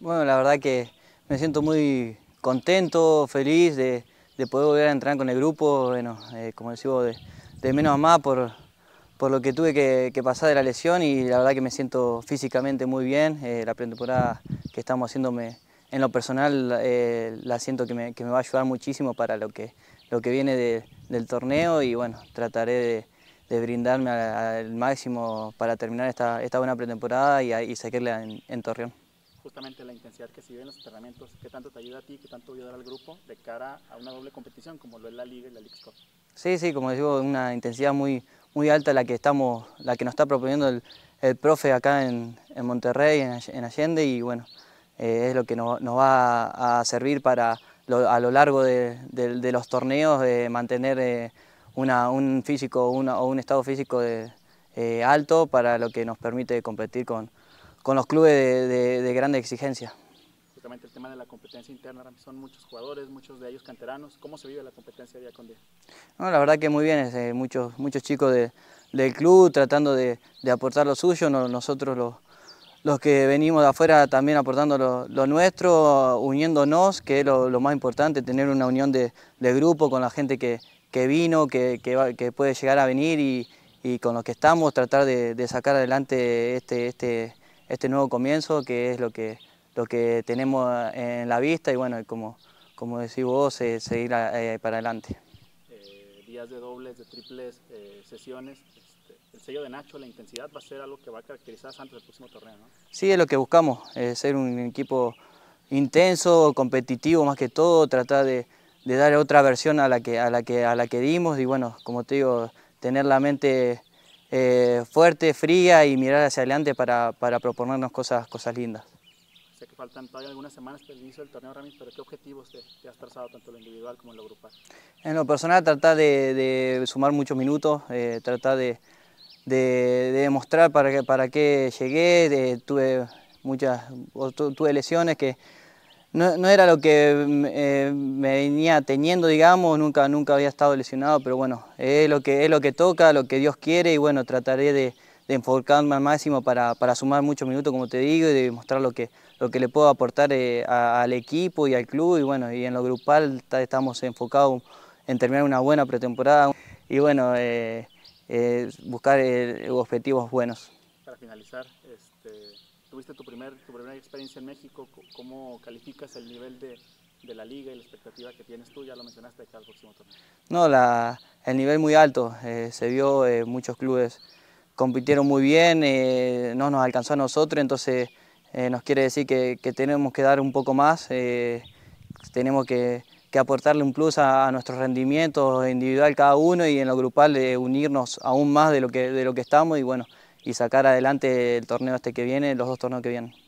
Bueno, la verdad que me siento muy contento, feliz de, poder volver a entrar con el grupo, bueno, eh, como decimos, de, de, menos a más por, por lo que tuve que, pasar de la lesión y la verdad que me siento físicamente muy bien, eh, la pretemporada que estamos haciéndome en lo personal eh, la siento que me, va a ayudar muchísimo para lo que, lo que viene del torneo y bueno, trataré de, brindarme al, máximo para terminar esta, buena pretemporada y, y seguirla en Torreón justamente la intensidad que se vive en los entrenamientos, qué tanto te ayuda a ti, qué tanto ayuda al grupo de cara a una doble competición como lo es la Liga y la Liga Sí, sí, como digo, una intensidad muy, muy alta la que, estamos, la que nos está proponiendo el, profe acá en, en Monterrey, en, Allende, y bueno, eh, es lo que nos, va a, servir para a lo largo de, los torneos de mantener eh, un físico o un estado físico de, eh, alto para lo que nos permite competir con, con los clubes de, de, grande exigencia. Justamente el tema de la competencia interna, son muchos jugadores, muchos de ellos canteranos. ¿Cómo se vive la competencia día con día? la verdad que muy bien, eh, muchos, muchos chicos del club tratando de, aportar lo suyo, nosotros los, que venimos de afuera también aportando lo, nuestro, uniéndonos, que es lo, más importante, tener una unión de, grupo con la gente que, vino, que, que, puede llegar a venir y, con los que estamos, tratar de, de sacar adelante este, este, este nuevo comienzo que es lo que, lo que tenemos eh, en la vista y bueno, como, como decís vos, eh, seguir eh, para adelante. días de dobles, de triples, sesiones, este, el sello de Nacho, la intensidad va a ser algo que va a caracterizar antes del próximo torneo, ¿no? Sí, es lo que buscamos, ser un equipo intenso, competitivo más que todo, tratar de, de dar otra versión a la, que, a, la que, a la que dimos y bueno, como te digo, tener la mente eh, fuerte, fría y mirar hacia adelante para, para proponernos cosas, cosas lindas. Sé que faltan todavía algunas semanas para el inicio del torneo, pero ¿qué objetivos te, has trazado tanto en lo individual como en lo grupal? En lo personal, tratar de, sumar muchos minutos, eh, tratar de, de, demostrar para, para qué llegué, eh, tuve, muchas, tuve lesiones que no, era lo que mm, eh, me venía teniendo, digamos, nunca, nunca había estado lesionado, pero bueno, es lo que, es lo que toca, lo que Dios quiere y bueno, trataré de, enfocarme al máximo para, sumar muchos minutos, como te digo, y de mostrar lo que, lo que le puedo aportar eh, al equipo y al club. Y bueno, y en lo grupal estamos enfocados en terminar una buena pretemporada y bueno, eh, buscar objetivos buenos. Para finalizar, este, tuviste tu, primer, primera experiencia en México, ¿cómo calificas el nivel de, de la liga y la expectativa que tienes tú? Ya lo mencionaste acá al próximo torneo. No, el nivel muy alto. Eh, se vio eh, muchos clubes compitieron muy bien, eh, no nos alcanzó a nosotros, entonces nos quiere decir que, tenemos que dar un poco más, tenemos que, que, aportarle un plus a, nuestros rendimientos individual cada uno y en lo grupal unirnos aún más de lo que, de lo que estamos y bueno, y sacar adelante el torneo este que viene, los dos torneos que vienen.